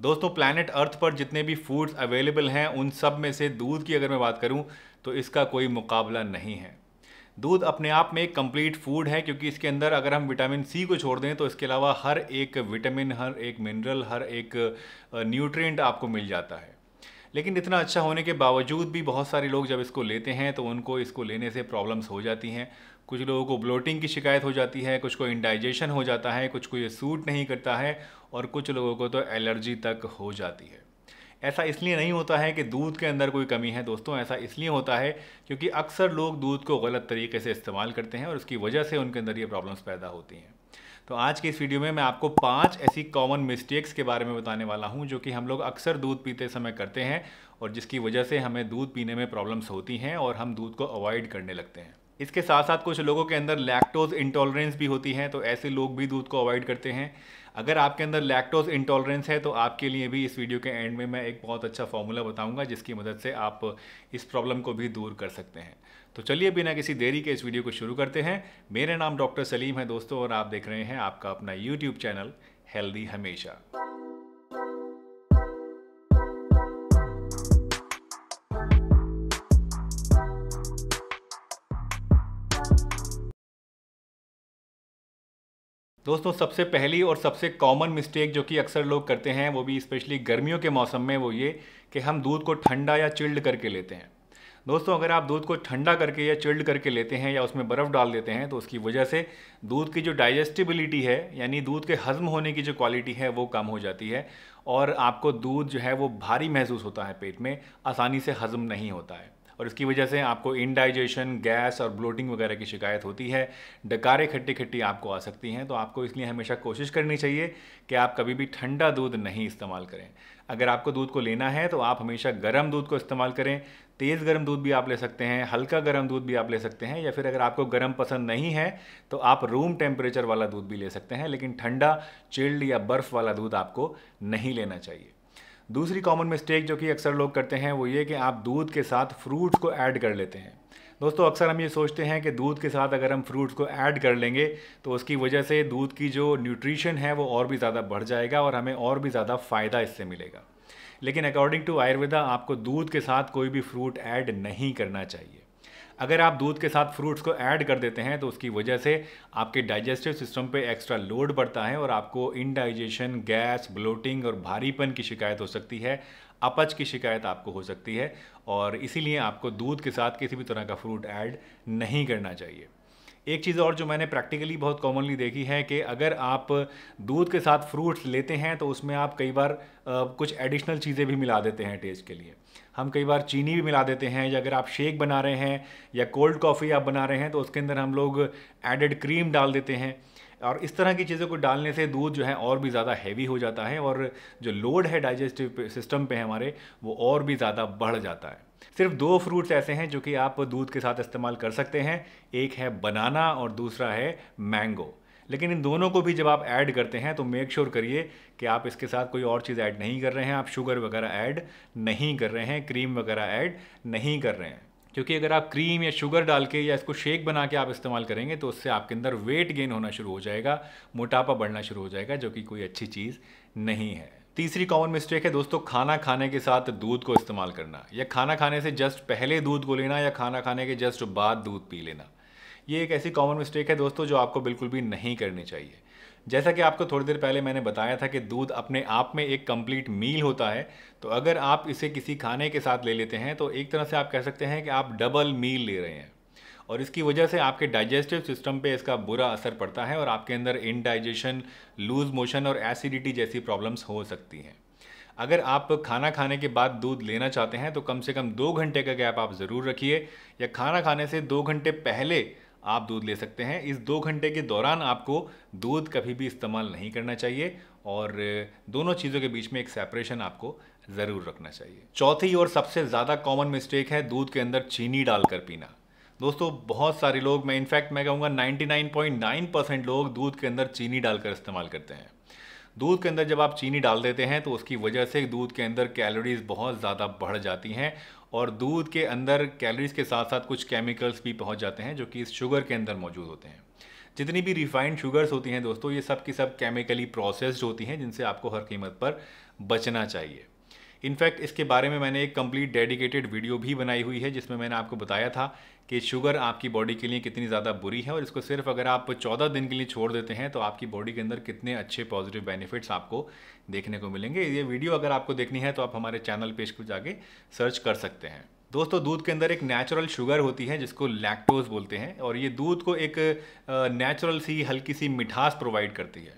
दोस्तों प्लानट अर्थ पर जितने भी फूड्स अवेलेबल हैं उन सब में से दूध की अगर मैं बात करूँ तो इसका कोई मुकाबला नहीं है दूध अपने आप में एक कंप्लीट फूड है क्योंकि इसके अंदर अगर हम विटामिन सी को छोड़ दें तो इसके अलावा हर एक विटामिन हर एक मिनरल हर एक न्यूट्रिएंट आपको मिल जाता है लेकिन इतना अच्छा होने के बावजूद भी बहुत सारे लोग जब इसको लेते हैं तो उनको इसको लेने से प्रॉब्लम्स हो जाती हैं कुछ लोगों को ब्लोटिंग की शिकायत हो जाती है कुछ को इंडाइजेशन हो जाता है कुछ को ये सूट नहीं करता है और कुछ लोगों को तो एलर्जी तक हो जाती है ऐसा इसलिए नहीं होता है कि दूध के अंदर कोई कमी है दोस्तों ऐसा इसलिए होता है क्योंकि अक्सर लोग दूध को गलत तरीके से इस्तेमाल करते हैं और उसकी वजह से उनके अंदर ये प्रॉब्लम्स पैदा होती हैं तो आज के इस वीडियो में मैं आपको पांच ऐसी कॉमन मिस्टेक्स के बारे में बताने वाला हूं जो कि हम लोग अक्सर दूध पीते समय करते हैं और जिसकी वजह से हमें दूध पीने में प्रॉब्लम्स होती हैं और हम दूध को अवॉइड करने लगते हैं इसके साथ साथ कुछ लोगों के अंदर लैक्टोज इंटॉलरेंस भी होती है तो ऐसे लोग भी दूध को अवॉइड करते हैं अगर आपके अंदर लैक्टोज इंटॉलरेंस है तो आपके लिए भी इस वीडियो के एंड में मैं एक बहुत अच्छा फॉर्मूला बताऊंगा जिसकी मदद से आप इस प्रॉब्लम को भी दूर कर सकते हैं तो चलिए बिना किसी देरी के इस वीडियो को शुरू करते हैं मेरा नाम डॉक्टर सलीम है दोस्तों और आप देख रहे हैं आपका अपना यूट्यूब चैनल हेल्दी हमेशा दोस्तों सबसे पहली और सबसे कॉमन मिस्टेक जो कि अक्सर लोग करते हैं वो भी स्पेशली गर्मियों के मौसम में वो ये कि हम दूध को ठंडा या चिल्ड करके लेते हैं दोस्तों अगर आप दूध को ठंडा करके या चिल्ड करके लेते हैं या उसमें बर्फ़ डाल देते हैं तो उसकी वजह से दूध की जो डाइजेस्टिबिलिटी है यानी दूध के हज़म होने की जो क्वालिटी है वो कम हो जाती है और आपको दूध जो है वो भारी महसूस होता है पेट में आसानी से हज़म नहीं होता है और इसकी वजह से आपको इनडाइजेशन गैस और ब्लोटिंग वगैरह की शिकायत होती है डकारे खट्टी खट्टी आपको आ सकती हैं तो आपको इसलिए हमेशा कोशिश करनी चाहिए कि आप कभी भी ठंडा दूध नहीं इस्तेमाल करें अगर आपको दूध को लेना है तो आप हमेशा गर्म दूध को इस्तेमाल करें तेज़ गर्म दूध भी आप ले सकते हैं हल्का गर्म दूध भी आप ले सकते हैं या फिर अगर आपको गर्म पसंद नहीं है तो आप रूम टेम्परेचर वाला दूध भी ले सकते हैं लेकिन ठंडा चिल्ड या बर्फ़ वाला दूध आपको नहीं लेना चाहिए दूसरी कॉमन मिस्टेक जो कि अक्सर लोग करते हैं वो ये कि आप दूध के साथ फ्रूट्स को ऐड कर लेते हैं दोस्तों अक्सर हम ये सोचते हैं कि दूध के साथ अगर हम फ्रूट्स को ऐड कर लेंगे तो उसकी वजह से दूध की जो न्यूट्रिशन है वो और भी ज़्यादा बढ़ जाएगा और हमें और भी ज़्यादा फ़ायदा इससे मिलेगा लेकिन अकॉर्डिंग टू आयुर्वेदा आपको दूध के साथ कोई भी फ्रूट ऐड नहीं करना चाहिए अगर आप दूध के साथ फ्रूट्स को ऐड कर देते हैं तो उसकी वजह से आपके डाइजेस्टिव सिस्टम पे एक्स्ट्रा लोड पड़ता है और आपको इनडाइजेशन गैस ब्लोटिंग और भारीपन की शिकायत हो सकती है अपच की शिकायत आपको हो सकती है और इसीलिए आपको दूध के साथ किसी भी तरह का फ्रूट ऐड नहीं करना चाहिए एक चीज़ और जो मैंने प्रैक्टिकली बहुत कॉमनली देखी है कि अगर आप दूध के साथ फ्रूट्स लेते हैं तो उसमें आप कई बार कुछ एडिशनल चीज़ें भी मिला देते हैं टेस्ट के लिए हम कई बार चीनी भी मिला देते हैं या अगर आप शेक बना रहे हैं या कोल्ड कॉफ़ी आप बना रहे हैं तो उसके अंदर हम लोग एडेड क्रीम डाल देते हैं और इस तरह की चीज़ों को डालने से दूध जो है और भी ज़्यादा हैवी हो जाता है और जो लोड है डाइजेस्टिव सिस्टम पे हमारे वो और भी ज़्यादा बढ़ जाता है सिर्फ दो फ्रूट्स ऐसे हैं जो कि आप दूध के साथ इस्तेमाल कर सकते हैं एक है बनाना और दूसरा है मैंगो लेकिन इन दोनों को भी जब आप ऐड करते हैं तो मेक श्योर करिए कि आप इसके साथ कोई और चीज़ ऐड नहीं कर रहे हैं आप शुगर वगैरह ऐड नहीं कर रहे हैं क्रीम वगैरह ऐड नहीं कर रहे हैं क्योंकि अगर आप क्रीम या शुगर डाल के या इसको शेक बना के आप इस्तेमाल करेंगे तो उससे आपके अंदर वेट गेन होना शुरू हो जाएगा मोटापा बढ़ना शुरू हो जाएगा जो कि कोई अच्छी चीज़ नहीं है तीसरी कॉमन मिस्टेक है दोस्तों खाना खाने के साथ दूध को इस्तेमाल करना या खाना खाने से जस्ट पहले दूध को लेना या खाना खाने के जस्ट बाद दूध पी लेना ये एक ऐसी कॉमन मिस्टेक है दोस्तों जो आपको बिल्कुल भी नहीं करनी चाहिए जैसा कि आपको थोड़ी देर पहले मैंने बताया था कि दूध अपने आप में एक कंप्लीट मील होता है तो अगर आप इसे किसी खाने के साथ ले लेते हैं तो एक तरह से आप कह सकते हैं कि आप डबल मील ले रहे हैं और इसकी वजह से आपके डाइजेस्टिव सिस्टम पे इसका बुरा असर पड़ता है और आपके अंदर इनडाइजेशन लूज मोशन और एसिडिटी जैसी प्रॉब्लम्स हो सकती हैं अगर आप खाना खाने के बाद दूध लेना चाहते हैं तो कम से कम दो घंटे का गैप आप ज़रूर रखिए या खाना खाने से दो घंटे पहले आप दूध ले सकते हैं इस दो घंटे के दौरान आपको दूध कभी भी इस्तेमाल नहीं करना चाहिए और दोनों चीज़ों के बीच में एक सेपरेशन आपको ज़रूर रखना चाहिए चौथी और सबसे ज़्यादा कॉमन मिस्टेक है दूध के अंदर चीनी डालकर पीना दोस्तों बहुत सारे लोग मैं इनफैक्ट मैं कहूँगा 99.9 परसेंट लोग दूध के अंदर चीनी डालकर इस्तेमाल करते हैं दूध के अंदर जब आप चीनी डाल देते हैं तो उसकी वजह से दूध के अंदर कैलोरीज बहुत ज़्यादा बढ़ जाती हैं और दूध के अंदर कैलोरीज के साथ साथ कुछ केमिकल्स भी पहुंच जाते हैं जो कि इस शुगर के अंदर मौजूद होते हैं जितनी भी रिफाइंड शुगर्स होती हैं दोस्तों ये सब की सब केमिकली प्रोसेस्ड होती हैं जिनसे आपको हर कीमत पर बचना चाहिए इनफैक्ट इसके बारे में मैंने एक कंप्लीट डेडिकेटेड वीडियो भी बनाई हुई है जिसमें मैंने आपको बताया था कि शुगर आपकी बॉडी के लिए कितनी ज़्यादा बुरी है और इसको सिर्फ अगर आप 14 दिन के लिए छोड़ देते हैं तो आपकी बॉडी के अंदर कितने अच्छे पॉजिटिव बेनिफिट्स आपको देखने को मिलेंगे ये वीडियो अगर आपको देखनी है तो आप हमारे चैनल पेज को जाके सर्च कर सकते हैं दोस्तों दूध के अंदर एक नेचुरल शुगर होती है जिसको लैक्टोज बोलते हैं और ये दूध को एक नेचुरल सी हल्की सी मिठास प्रोवाइड करती है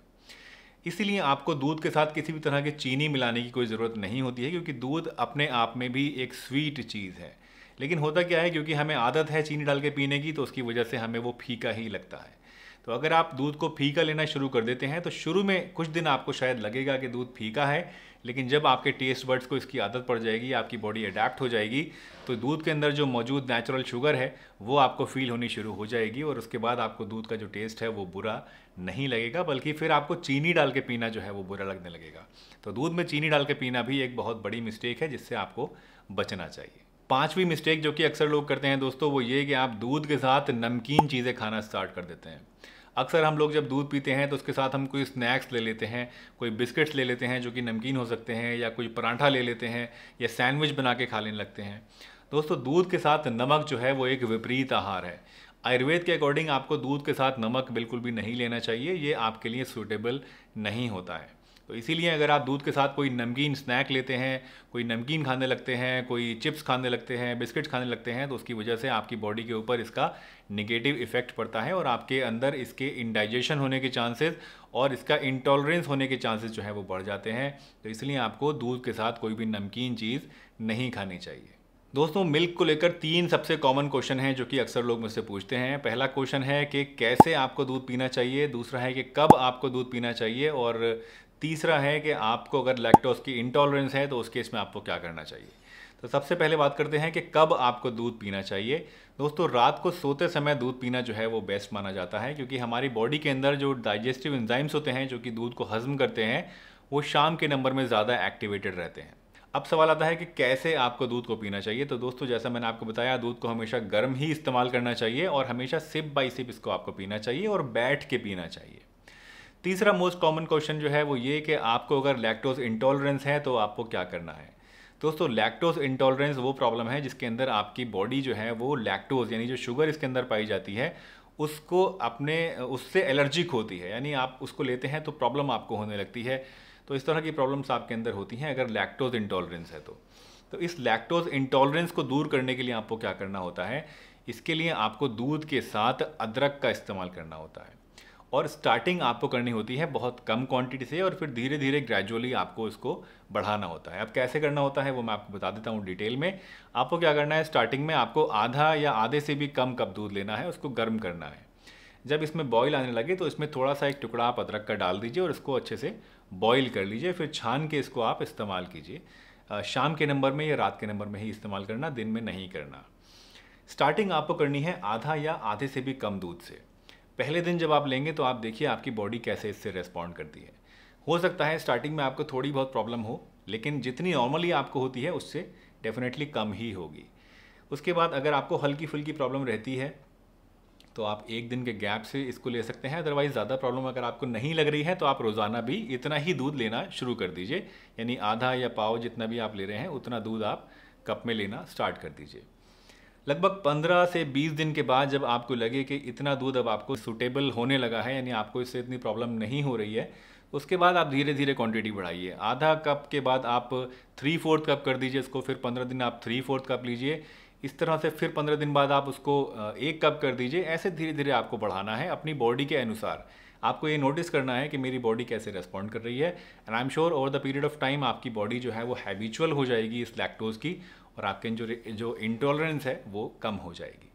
इसीलिए आपको दूध के साथ किसी भी तरह की चीनी मिलाने की कोई ज़रूरत नहीं होती है क्योंकि दूध अपने आप में भी एक स्वीट चीज़ है लेकिन होता क्या है क्योंकि हमें आदत है चीनी डाल के पीने की तो उसकी वजह से हमें वो फीका ही लगता है तो अगर आप दूध को फीका लेना शुरू कर देते हैं तो शुरू में कुछ दिन आपको शायद लगेगा कि दूध फीका है लेकिन जब आपके टेस्ट बर्ड्स को इसकी आदत पड़ जाएगी आपकी बॉडी अडेप्ट हो जाएगी तो दूध के अंदर जो मौजूद नेचुरल शुगर है वो आपको फील होनी शुरू हो जाएगी और उसके बाद आपको दूध का जो टेस्ट है वो बुरा नहीं लगेगा बल्कि फिर आपको चीनी डाल के पीना जो है वो बुरा लगने लगेगा तो दूध में चीनी डाल के पीना भी एक बहुत बड़ी मिस्टेक है जिससे आपको बचना चाहिए पांचवी मिस्टेक जो कि अक्सर लोग करते हैं दोस्तों वो ये कि आप दूध के साथ नमकीन चीज़ें खाना स्टार्ट कर देते हैं अक्सर हम लोग जब दूध पीते हैं तो उसके साथ हम कोई स्नैक्स ले लेते हैं कोई बिस्किट्स ले लेते हैं जो कि नमकीन हो सकते हैं या कोई परांठा ले लेते हैं या सैंडविच बना के खाने लगते हैं दोस्तों दूध के साथ नमक जो है वो एक विपरीत आहार है आयुर्वेद के अकॉर्डिंग आपको दूध के साथ नमक बिल्कुल भी नहीं लेना चाहिए ये आपके लिए सूटेबल नहीं होता है तो इसीलिए अगर आप दूध के साथ कोई नमकीन स्नैक लेते हैं कोई नमकीन खाने लगते हैं कोई चिप्स खाने लगते हैं बिस्किट्स खाने लगते हैं तो उसकी वजह से आपकी बॉडी के ऊपर इसका निगेटिव इफेक्ट पड़ता है और आपके अंदर इसके इंडाइजेशन होने के चांसेस और इसका इंटॉलरेंस होने के चांसेस जो है वो बढ़ जाते हैं तो इसलिए आपको दूध के साथ कोई भी नमकीन चीज़ नहीं खानी चाहिए दोस्तों मिल्क को लेकर तीन सबसे कॉमन क्वेश्चन हैं जो कि अक्सर लोग मुझसे पूछते हैं पहला क्वेश्चन है कि कैसे आपको दूध पीना चाहिए दूसरा है कि कब आपको दूध पीना चाहिए और तीसरा है कि आपको अगर लैक्टोज की इंटॉलरेंस है तो उस केस में आपको क्या करना चाहिए तो सबसे पहले बात करते हैं कि कब आपको दूध पीना चाहिए दोस्तों रात को सोते समय दूध पीना जो है वो बेस्ट माना जाता है क्योंकि हमारी बॉडी के अंदर जो डाइजेस्टिव एंजाइम्स होते हैं जो कि दूध को हजम करते हैं वो शाम के नंबर में ज़्यादा एक्टिवेटेड रहते हैं अब सवाल आता है कि कैसे आपको दूध को पीना चाहिए तो दोस्तों जैसा मैंने आपको बताया दूध को हमेशा गर्म ही इस्तेमाल करना चाहिए और हमेशा सिप बाई सिप इसको आपको पीना चाहिए और बैठ के पीना चाहिए तीसरा मोस्ट कॉमन क्वेश्चन जो है वो ये कि आपको अगर लैक्टोज इंटॉलरेंस है तो आपको क्या करना है दोस्तों लैक्टोज इंटॉलरेंस वो प्रॉब्लम है जिसके अंदर आपकी बॉडी जो है वो लैक्टोज यानी जो शुगर इसके अंदर पाई जाती है उसको अपने उससे एलर्जिक होती है यानी आप उसको लेते हैं तो प्रॉब्लम आपको होने लगती है तो इस तरह की प्रॉब्लम्स आपके अंदर होती हैं अगर लैक्टोज इंटॉलरेंस है तो तो इस लैक्टोज इंटॉलरेंस को दूर करने के लिए आपको क्या करना होता है इसके लिए आपको दूध के साथ अदरक का इस्तेमाल करना होता है और स्टार्टिंग आपको करनी होती है बहुत कम क्वांटिटी से और फिर धीरे धीरे ग्रेजुअली आपको इसको बढ़ाना होता है अब कैसे करना होता है वो मैं आपको बता देता हूँ डिटेल में आपको क्या करना है स्टार्टिंग में आपको आधा या आधे से भी कम कप दूध लेना है उसको गर्म करना है जब इसमें बॉयल आने लगे तो इसमें थोड़ा सा एक टुकड़ा आप अदरक का डाल दीजिए और इसको अच्छे से बॉईल कर लीजिए फिर छान के इसको आप इस्तेमाल कीजिए शाम के नंबर में या रात के नंबर में ही इस्तेमाल करना दिन में नहीं करना स्टार्टिंग आपको करनी है आधा या आधे से भी कम दूध से पहले दिन जब आप लेंगे तो आप देखिए आपकी बॉडी कैसे इससे रेस्पॉन्ड करती है हो सकता है स्टार्टिंग में आपको थोड़ी बहुत प्रॉब्लम हो लेकिन जितनी नॉर्मली आपको होती है उससे डेफिनेटली कम ही होगी उसके बाद अगर आपको हल्की फुल्की प्रॉब्लम रहती है तो आप एक दिन के गैप से इसको ले सकते हैं अदरवाइज़ ज़्यादा प्रॉब्लम अगर आपको नहीं लग रही है तो आप रोज़ाना भी इतना ही दूध लेना शुरू कर दीजिए यानी आधा या पाव जितना भी आप ले रहे हैं उतना दूध आप कप में लेना स्टार्ट कर दीजिए लगभग 15 से 20 दिन के बाद जब आपको लगे कि इतना दूध अब आपको सुटेबल होने लगा है यानी आपको इससे इतनी प्रॉब्लम नहीं हो रही है उसके बाद आप धीरे धीरे क्वांटिटी बढ़ाइए आधा कप के बाद आप थ्री फोर्थ कप कर दीजिए इसको फिर पंद्रह दिन आप थ्री फोर्थ कप लीजिए इस तरह से फिर पंद्रह दिन बाद आप उसको एक कप कर दीजिए ऐसे धीरे धीरे आपको बढ़ाना है अपनी बॉडी के अनुसार आपको ये नोटिस करना है कि मेरी बॉडी कैसे रेस्पॉन्ड कर रही है and I am sure over the period of time आपकी बॉडी जो है वो हैबिचुअल हो जाएगी इस लैक्टोज़ की और आपके जो जो इंटॉलरेंस है वो कम हो जाएगी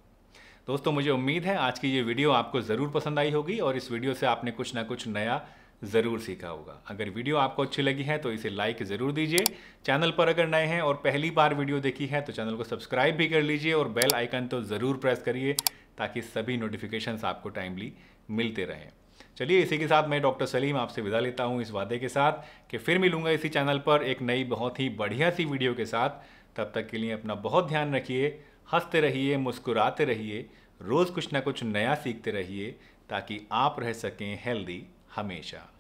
दोस्तों मुझे उम्मीद है आज की ये वीडियो आपको ज़रूर पसंद आई होगी और इस वीडियो से आपने कुछ ना कुछ नया ज़रूर सीखा होगा अगर वीडियो आपको अच्छी लगी है तो इसे लाइक ज़रूर दीजिए चैनल पर अगर नए हैं और पहली बार वीडियो देखी है तो चैनल को सब्सक्राइब भी कर लीजिए और बेल आइकन तो ज़रूर प्रेस करिए ताकि सभी नोटिफिकेशंस आपको टाइमली मिलते रहें चलिए इसी के साथ मैं डॉक्टर सलीम आपसे विदा लेता हूँ इस वादे के साथ कि फिर मिलूंगा इसी चैनल पर एक नई बहुत ही बढ़िया सी वीडियो के साथ तब तक के लिए अपना बहुत ध्यान रखिए हंसते रहिए मुस्कुराते रहिए रोज़ कुछ ना कुछ नया सीखते रहिए ताकि आप रह सकें हेल्दी हमेशा